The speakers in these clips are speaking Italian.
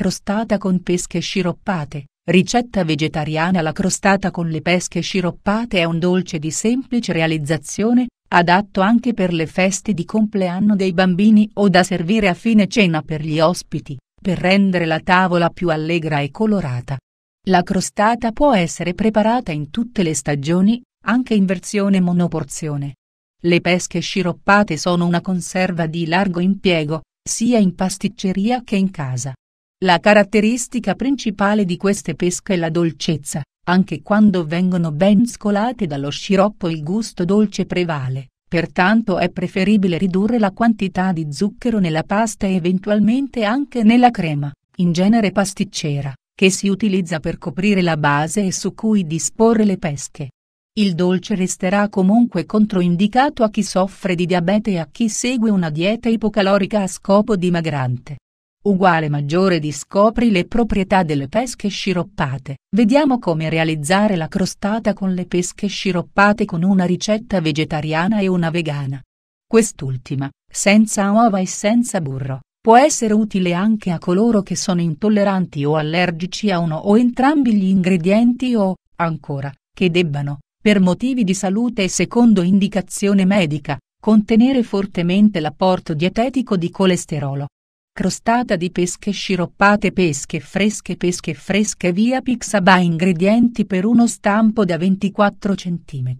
crostata con pesche sciroppate. Ricetta vegetariana La crostata con le pesche sciroppate è un dolce di semplice realizzazione, adatto anche per le feste di compleanno dei bambini o da servire a fine cena per gli ospiti, per rendere la tavola più allegra e colorata. La crostata può essere preparata in tutte le stagioni, anche in versione monoporzione. Le pesche sciroppate sono una conserva di largo impiego, sia in pasticceria che in casa. La caratteristica principale di queste pesche è la dolcezza, anche quando vengono ben scolate dallo sciroppo il gusto dolce prevale, pertanto è preferibile ridurre la quantità di zucchero nella pasta e eventualmente anche nella crema, in genere pasticcera, che si utilizza per coprire la base e su cui disporre le pesche. Il dolce resterà comunque controindicato a chi soffre di diabete e a chi segue una dieta ipocalorica a scopo dimagrante uguale maggiore di scopri le proprietà delle pesche sciroppate. Vediamo come realizzare la crostata con le pesche sciroppate con una ricetta vegetariana e una vegana. Quest'ultima, senza uova e senza burro, può essere utile anche a coloro che sono intolleranti o allergici a uno o entrambi gli ingredienti o, ancora, che debbano, per motivi di salute e secondo indicazione medica, contenere fortemente l'apporto dietetico di colesterolo crostata di pesche sciroppate pesche fresche pesche fresche via Pixaba ingredienti per uno stampo da 24 cm.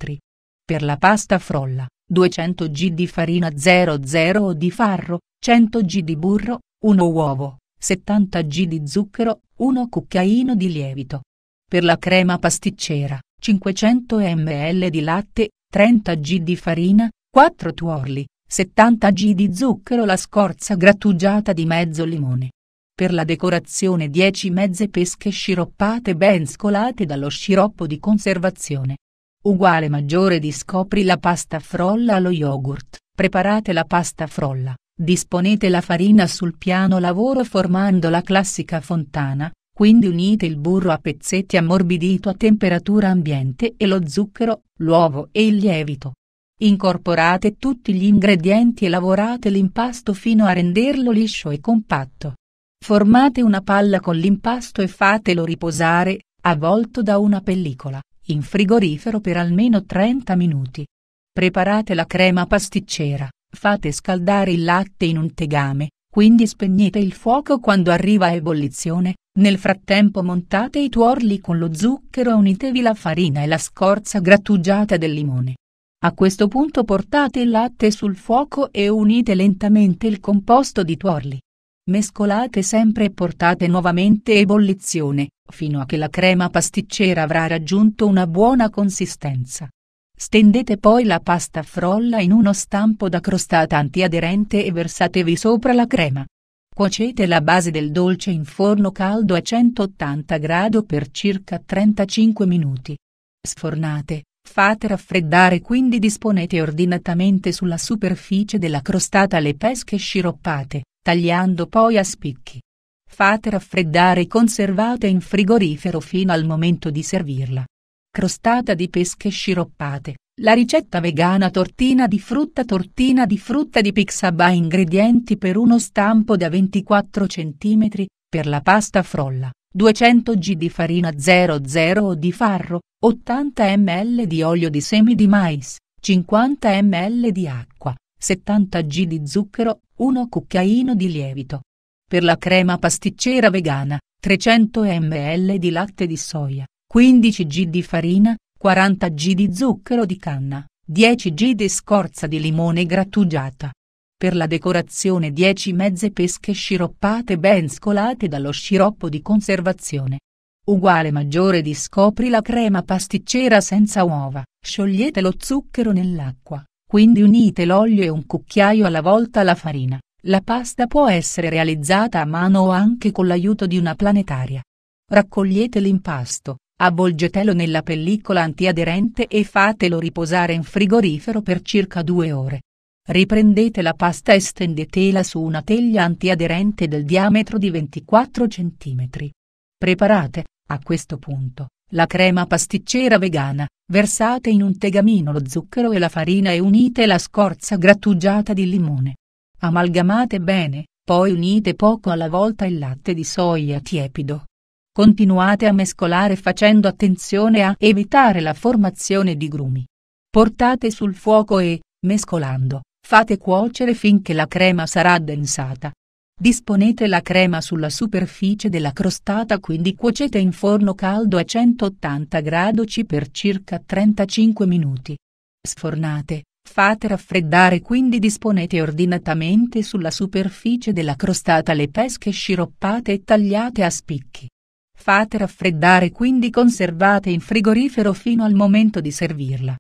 Per la pasta frolla, 200 g di farina 00 o di farro, 100 g di burro, 1 uovo, 70 g di zucchero, 1 cucchiaino di lievito. Per la crema pasticcera, 500 ml di latte, 30 g di farina, 4 tuorli, 70 g di zucchero la scorza grattugiata di mezzo limone. Per la decorazione 10 mezze pesche sciroppate ben scolate dallo sciroppo di conservazione. Uguale maggiore di scopri la pasta frolla allo yogurt. Preparate la pasta frolla, disponete la farina sul piano lavoro formando la classica fontana, quindi unite il burro a pezzetti ammorbidito a temperatura ambiente e lo zucchero, l'uovo e il lievito. Incorporate tutti gli ingredienti e lavorate l'impasto fino a renderlo liscio e compatto. Formate una palla con l'impasto e fatelo riposare, avvolto da una pellicola, in frigorifero per almeno 30 minuti. Preparate la crema pasticcera, fate scaldare il latte in un tegame, quindi spegnete il fuoco quando arriva a ebollizione, nel frattempo montate i tuorli con lo zucchero e unitevi la farina e la scorza grattugiata del limone. A questo punto portate il latte sul fuoco e unite lentamente il composto di tuorli. Mescolate sempre e portate nuovamente ebollizione, fino a che la crema pasticcera avrà raggiunto una buona consistenza. Stendete poi la pasta frolla in uno stampo da crostata antiaderente e versatevi sopra la crema. Cuocete la base del dolce in forno caldo a 180 per circa 35 minuti. Sfornate, Fate raffreddare quindi disponete ordinatamente sulla superficie della crostata le pesche sciroppate, tagliando poi a spicchi. Fate raffreddare e conservate in frigorifero fino al momento di servirla. Crostata di pesche sciroppate. La ricetta vegana tortina di frutta tortina di frutta di Pixaba ingredienti per uno stampo da 24 cm, per la pasta frolla. 200 g di farina 00 o di farro, 80 ml di olio di semi di mais, 50 ml di acqua, 70 g di zucchero, 1 cucchiaino di lievito. Per la crema pasticcera vegana, 300 ml di latte di soia, 15 g di farina, 40 g di zucchero di canna, 10 g di scorza di limone grattugiata. Per la decorazione 10 mezze pesche sciroppate ben scolate dallo sciroppo di conservazione. Uguale maggiore di scopri la crema pasticcera senza uova, sciogliete lo zucchero nell'acqua, quindi unite l'olio e un cucchiaio alla volta alla farina. La pasta può essere realizzata a mano o anche con l'aiuto di una planetaria. Raccogliete l'impasto, avvolgetelo nella pellicola antiaderente e fatelo riposare in frigorifero per circa due ore. Riprendete la pasta e stendetela su una teglia antiaderente del diametro di 24 cm. Preparate, a questo punto, la crema pasticcera vegana, versate in un tegamino lo zucchero e la farina e unite la scorza grattugiata di limone. Amalgamate bene, poi unite poco alla volta il latte di soia tiepido. Continuate a mescolare facendo attenzione a evitare la formazione di grumi. Portate sul fuoco e, mescolando, Fate cuocere finché la crema sarà addensata. Disponete la crema sulla superficie della crostata quindi cuocete in forno caldo a 180 gradi per circa 35 minuti. Sfornate, fate raffreddare quindi disponete ordinatamente sulla superficie della crostata le pesche sciroppate e tagliate a spicchi. Fate raffreddare quindi conservate in frigorifero fino al momento di servirla.